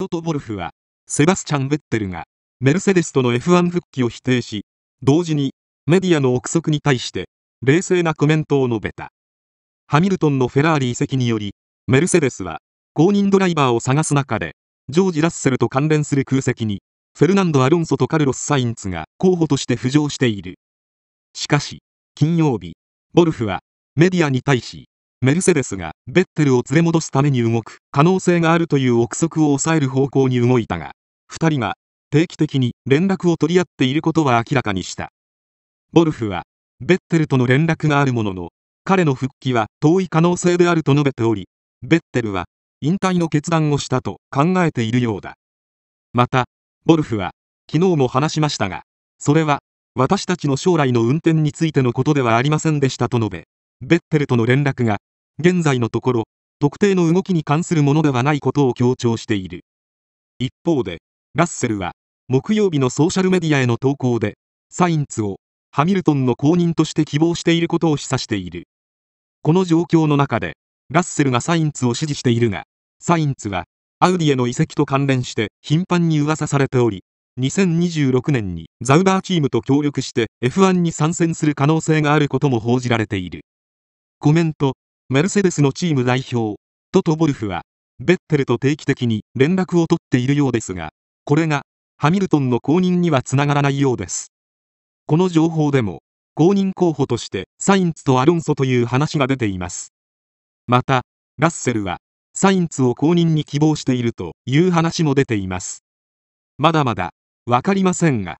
トとボルフはセバスチャン・ベッテルがメルセデスとの F1 復帰を否定し同時にメディアの憶測に対して冷静なコメントを述べたハミルトンのフェラーリ移籍によりメルセデスは公認ドライバーを探す中でジョージ・ラッセルと関連する空席にフェルナンド・アロンソとカルロス・サインツが候補として浮上しているしかし金曜日ボルフはメディアに対しメルセデスがベッテルを連れ戻すために動く可能性があるという憶測を抑える方向に動いたが2人が定期的に連絡を取り合っていることは明らかにしたボルフはベッテルとの連絡があるものの彼の復帰は遠い可能性であると述べておりベッテルは引退の決断をしたと考えているようだまたボルフは昨日も話しましたがそれは私たちの将来の運転についてのことではありませんでしたと述べベッテルとの連絡が現在のところ、特定の動きに関するものではないことを強調している。一方で、ラッセルは、木曜日のソーシャルメディアへの投稿で、サインツをハミルトンの後任として希望していることを示唆している。この状況の中で、ラッセルがサインツを支持しているが、サインツは、アウディへの移籍と関連して頻繁に噂されており、2026年にザウバーチームと協力して F1 に参戦する可能性があることも報じられている。コメントメルセデスのチーム代表、トト・ボルフは、ベッテルと定期的に連絡を取っているようですが、これが、ハミルトンの公認にはつながらないようです。この情報でも、公認候補としてサインツとアロンソという話が出ています。また、ラッセルは、サインツを公認に希望しているという話も出ています。まだまだ、わかりませんが、